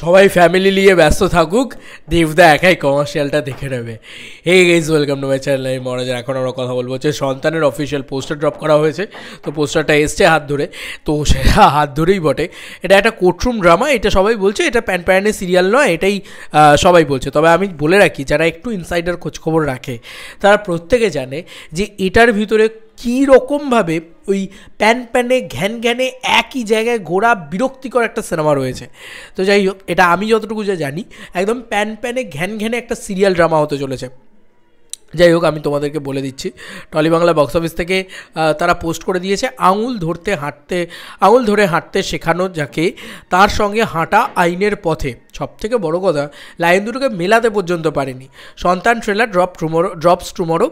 সবাই ফ্যামিলি নিয়ে ব্যস্ত থাকুক দেবদা একাই কমার্শিয়ালটা দেখে নেবে এই guys welcome to my channel আমি মহারাজ এখন আমরা কথা বলবো হচ্ছে সন্তানের অফিসিয়াল পোস্টার ড্রপ করা হয়েছে তো পোস্টারটা এসছে হাত ধরে তো সেটা হাত ধরেই বটে এটা একটা কোর্টরুম ড্রামা এটা সবাই বলছে এটা প্যান প্যানের সিরিয়াল নয় এটাই সবাই বলছে তবে আমি বলে রাখি যারা একটু ইনসাইডার খোঁজখবর রাখে তারা প্রত্যেকে জানে যে এটার ভিতরে কী রকমভাবে ওই প্যান প্যানে ঘ্যান ঘ্যানে একই জায়গায় ঘোরা বিরক্তিকর একটা সিনেমা রয়েছে তো যাই হোক এটা আমি যতটুকু যা জানি একদম প্যান প্যানে ঘ্যান ঘ্যানে একটা সিরিয়াল ড্রামা হতে চলেছে যাই হোক আমি তোমাদেরকে বলে দিচ্ছি টলি বাংলা বক্স অফিস থেকে তারা পোস্ট করে দিয়েছে আঙুল ধরতে হাঁটতে আঙুল ধরে হাঁটতে শেখানো যাকে তার সঙ্গে হাঁটা আইনের পথে সব থেকে বড় কথা লাইন দুটোকে মেলাতে পর্যন্ত পারেনি সন্তান trailer drop tomorrow drops tomorrow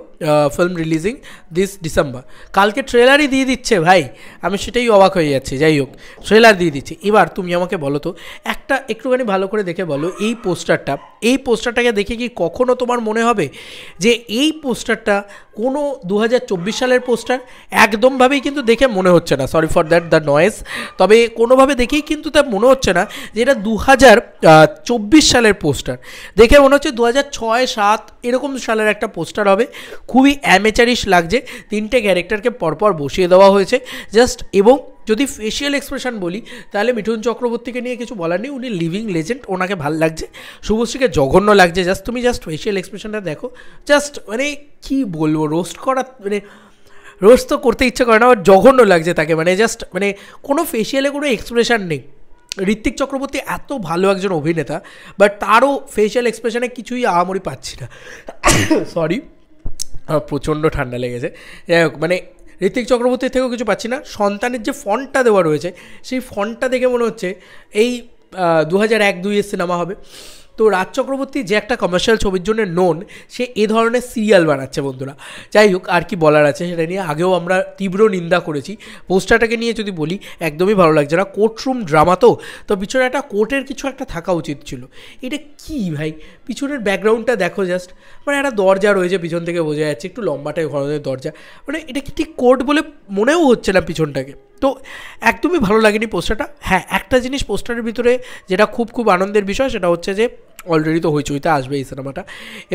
film releasing this December কালকে ট্রেলারই দিয়ে দিচ্ছে ভাই আমি সেটাই অবাক হয়ে যাচ্ছি যাই হোক ট্রেলার দিয়ে দিচ্ছে এবার তুমি আমাকে বলো তো একটা একটুখানি ভালো করে দেখে বলো এই পোস্টারটা এই পোস্টারটাকে দেখে কি কখনও তোমার মনে হবে যে এই পোস্টারটা কোনো দু সালের পোস্টার একদমভাবেই কিন্তু দেখে মনে হচ্ছে না sorry for that the noise তবে কোনোভাবে দেখেই কিন্তু তা মনে হচ্ছে না যে এটা দু হাজার চব্বিশ সালের পোস্টার দেখে মনে হচ্ছে দু হাজার ছয় সাত এরকম সালের একটা পোস্টার হবে খুবই অ্যামেচারিশ লাগছে তিনটে ক্যারেক্টারকে পরপর বসিয়ে দেওয়া হয়েছে জাস্ট এবং যদি ফেশিয়াল এক্সপ্রেশন বলি তাহলে মিঠুন চক্রবর্তীকে নিয়ে কিছু বলার নেই উনি লিভিং লেজেন্ড ওনাকে ভাল লাগছে শুভশ্রীকে জঘন্য লাগছে জাস্ট তুমি জাস্ট ফেশিয়াল এক্সপ্রেশনটা দেখো জাস্ট মানে কী বলবো রোস্ট করা মানে রোস্ট তো করতে ইচ্ছে করে না জঘন্য লাগছে তাকে মানে জাস্ট মানে কোনো ফেশিয়ালে কোনো এক্সপ্রেশন নেই ঋত্বিক চক্রবর্তী এত ভালো একজন অভিনেতা বাট তারও ফেশিয়াল এক্সপ্রেশনে কিছুই আহামরি পাচ্ছি না সরি প্রচণ্ড ঠান্ডা লেগেছে যাই হোক মানে ঋত্বিক চক্রবর্তীর থেকেও কিছু পাচ্ছি না সন্তানের যে ফন্টটা দেওয়া রয়েছে সেই ফন্টটা দেখে মনে হচ্ছে এই দু হাজার এক দুইয়ের সিনেমা হবে তো রাজ চক্রবর্তী যে একটা কমার্শিয়াল ছবির জন্য নোন সে এ ধরনের সিরিয়াল বানাচ্ছে বন্ধুরা যাই হোক আর কি বলার আছে সেটা নিয়ে আগেও আমরা তীব্র নিন্দা করেছি পোস্টারটাকে নিয়ে যদি বলি একদমই ভালো লাগছে না কোর্টরুম ড্রামা তো তো পিছনে একটা কোর্টের কিছু একটা থাকা উচিত ছিল এটা কি ভাই পিছনের ব্যাকগ্রাউন্ডটা দেখো জাস্ট মানে একটা দরজা রয়েছে পিছন থেকে বোঝা যাচ্ছে একটু লম্বাটাই ঘরের দরজা মানে এটা কি ঠিক কোর্ট বলে মনেও হচ্ছে না পিছনটাকে তো একদমই ভালো লাগেনি পোস্টারটা হ্যাঁ একটা জিনিস পোস্টারের ভিতরে যেটা খুব খুব আনন্দের বিষয় সেটা হচ্ছে যে অলরেডি তো হইচইতে আসবে এই সিনেমাটা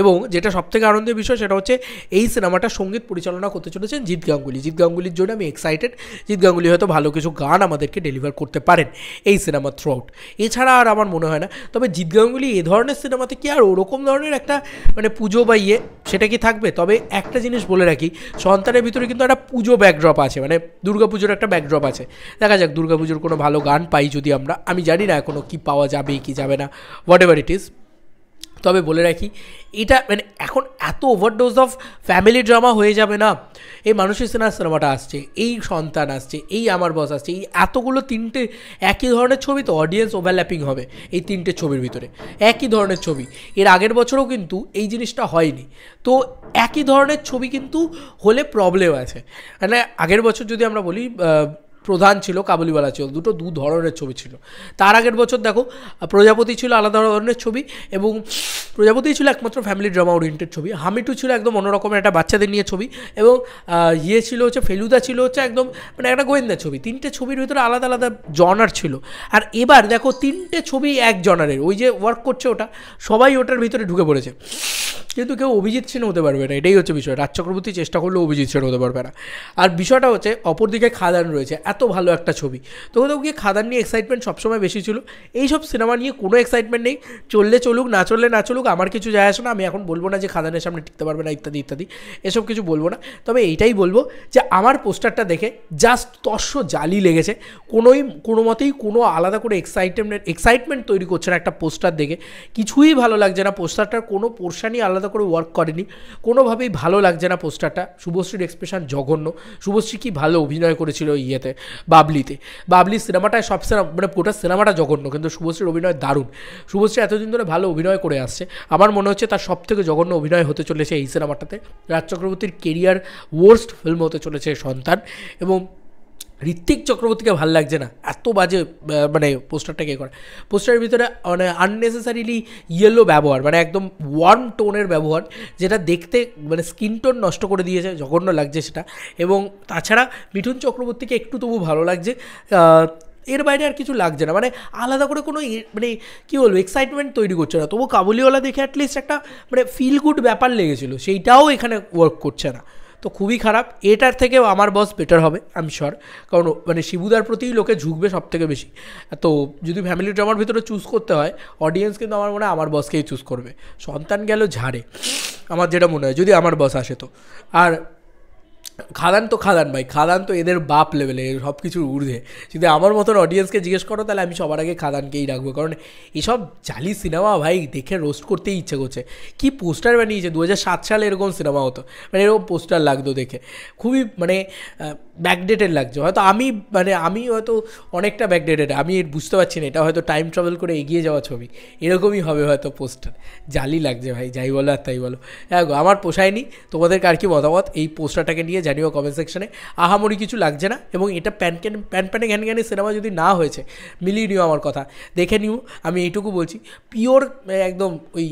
এবং যেটা সবথেকে আনন্দের বিষয় সেটা হচ্ছে এই সিনেমাটা সঙ্গীত পরিচালনা করতে চলেছেন জিৎ গাঙ্গুলি জিৎ গাঙ্গুলির জন্য আমি এক্সাইটেড জিৎ গাঙ্গুলি হয়তো ভালো কিছু গান আমাদেরকে ডেলিভার করতে পারেন এই সিনেমা থ্রু আউট এছাড়া আর আমার মনে হয় না তবে জিৎ গাঙ্গুলি এ ধরনের সিনেমাতে কি আর ওরকম ধরনের একটা মানে পুজো বা ইয়ে সেটা কি থাকবে তবে একটা জিনিস বলে রাখি সন্তানের ভিতরে কিন্তু একটা পুজো ব্যাকড্রপ আছে মানে দুর্গাপুজোর একটা ব্যাকড্রপ আছে দেখা যাক দুর্গাপুজোর কোনো ভালো গান পাই যদি আমরা আমি জানি না এখনও কী পাওয়া যাবে কি যাবে না হোয়াট এভার ইট ইজ তবে বলে রাখি এটা মানে এখন এত ওভারডোজ অফ ফ্যামিলি ড্রামা হয়ে যাবে না এই মানুষের সিনহা সিনেমাটা আসছে এই সন্তান আসছে এই আমার বস আসছে এই এতগুলো তিনটে একই ধরনের ছবি তো অডিয়েন্স ওভারল্যাপিং হবে এই তিনটে ছবির ভিতরে একই ধরনের ছবি এর আগের বছরও কিন্তু এই জিনিসটা হয়নি তো একই ধরনের ছবি কিন্তু হলে প্রবলেম আছে মানে আগের বছর যদি আমরা বলি প্রধান ছিল কাবুলিওয়ালা ছিল দুটো দু ধরনের ছবি ছিল তার আগের বছর দেখো প্রজাপতি ছিল আলাদা ধরনের ছবি এবং প্রজাপতি ছিল একমাত্র ফ্যামিলি ড্রামা ওরিয়েন্টেড ছবি হামিটু ছিল একদম অন্যরকমের একটা বাচ্চাদের নিয়ে ছবি এবং ইয়ে ছিল হচ্ছে ফেলুদা ছিল হচ্ছে একদম মানে একটা গোয়েন্দা ছবি তিনটে ছবির ভিতরে আলাদা আলাদা জনার ছিল আর এবার দেখো তিনটে ছবি এক জনারের ওই যে ওয়ার্ক করছে ওটা সবাই ওটার ভিতরে ঢুকে পড়েছে কিন্তু কেউ অভিজিৎ সেন হতে পারবে না এটাই হচ্ছে বিষয় রাজ চক্রবর্তী চেষ্টা করলেও অভিজিৎ সেন হতে পারবে না আর বিষয়টা হচ্ছে অপরদিকে খাদান রয়েছে এত ভালো একটা ছবি তো কোথাও গিয়ে খাদান নিয়ে এক্সাইটমেন্ট সবসময় বেশি ছিল এইসব সিনেমা নিয়ে কোনো এক্সাইটমেন্ট নেই চললে চলুক না চললে না চলুক আমার কিছু যায় আসে না আমি এখন বলবো না যে খাদানের সামনে টিকতে পারবে না ইত্যাদি ইত্যাদি এসব কিছু বলবো না তবে এইটাই বলবো যে আমার পোস্টারটা দেখে জাস্ট তস্য জালি লেগেছে কোনোই কোনো মতেই কোনো আলাদা করে এক্সাইটমেন্ট এক্সাইটমেন্ট তৈরি করছে না একটা পোস্টার দেখে কিছুই ভালো লাগছে না পোস্টারটার কোনো পোর্শানই আলাদা করে ওয়ার্ক করেনি কোনোভাবেই ভালো লাগছে না পোস্টারটা শুভশ্রীর এক্সপ্রেশন জঘন্য শুভশ্রী কি ভালো অভিনয় করেছিল ইয়েতে বাবলিতে বাবলি সিনেমাটায় সব সিনেমা মানে গোটা সিনেমাটা জঘন্য কিন্তু শুভশ্রীর অভিনয় দারুণ শুভশ্রী এতদিন ধরে ভালো অভিনয় করে আসছে আমার মনে হচ্ছে তার সব থেকে জঘন্য অভিনয় হতে চলেছে এই সিনেমাটাতে রাজ চক্রবর্তীর কেরিয়ার ওয়ার্স্ট ফিল্ম হতে চলেছে সন্তান এবং ঋত্বিক চক্রবর্তীকে ভাল লাগছে না এত বাজে মানে পোস্টারটাকে করে পোস্টারের ভিতরে মানে আননেসেসারিলি ইয়েলো ব্যবহার মানে একদম ওয়ার্ম টোনের ব্যবহার যেটা দেখতে মানে স্কিন টোন নষ্ট করে দিয়েছে জঘন্য লাগছে সেটা এবং তাছাড়া মিঠুন চক্রবর্তীকে একটু তবু ভালো লাগছে এর বাইরে আর কিছু লাগছে না মানে আলাদা করে কোনো মানে কী বলবো এক্সাইটমেন্ট তৈরি করছে না তবু কাবুলিওয়ালা দেখে অ্যাটলিস্ট একটা মানে ফিল গুড ব্যাপার লেগেছিলো সেইটাও এখানে ওয়ার্ক করছে না তো খুবই খারাপ এটার থেকেও আমার বস বেটার হবে আমি শিওর কারণ মানে শিবুদার প্রতিই লোকে ঝুঁকবে সব থেকে বেশি তো যদি ফ্যামিলি ড্রামার ভিতরে চুজ করতে হয় অডিয়েন্স কিন্তু আমার মনে হয় আমার বসকেই চুজ করবে সন্তান গেল ঝাড়ে আমার যেটা মনে হয় যদি আমার বস আসে তো আর খাদান তো খাদান ভাই খাদান তো এদের বাপ লেভেলে সব কিছুর ঊর্ধ্বে যদি আমার মতন অডিয়েন্সকে জিজ্ঞেস করো তাহলে আমি সবার আগে খাদানকেই রাখবো কারণ এসব জালি সিনেমা ভাই দেখে রোস্ট করতেই ইচ্ছে করছে কি পোস্টার বানিয়েছে দু সালে এরকম সিনেমা হতো মানে এরকম পোস্টার লাগতো দেখে খুবই মানে ব্যাকডেটেড লাগছে হয়তো আমি মানে আমি হয়তো অনেকটা ব্যাকডেটেড আমি বুঝতে পারছি না এটা হয়তো টাইম ট্রাভেল করে এগিয়ে যাওয়া ছবি এরকমই হবে হয়তো পোস্টার জালি লাগছে ভাই যাই বলো আর তাই বলো হ্যাঁ আমার পোষায়নি তোমাদের কার কি মতামত এই পোস্টারটাকে নিয়ে জানিও কমেন্ট সেকশনে আহামরি কিছু লাগছে না এবং এটা প্যান প্যান প্যানে ঘ্যান ঘ্যানে সিনেমা যদি না হয়েছে মিলিয়ে নিও আমার কথা দেখে নিও আমি এইটুকু বলছি পিওর একদম ওই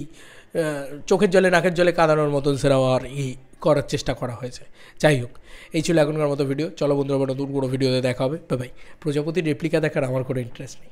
চোখের জলে নাকের জলে কাঁদানোর মতন সিনেমা আর এই করার চেষ্টা করা হয়েছে যাই হোক এই ছিল এখনকার মতো ভিডিও চলো বন্ধুরা নতুন কোনো ভিডিওতে দেখা হবে বাই প্রজাপতির রেপ্লিকা দেখার আমার কোনো ইন্টারেস্ট নেই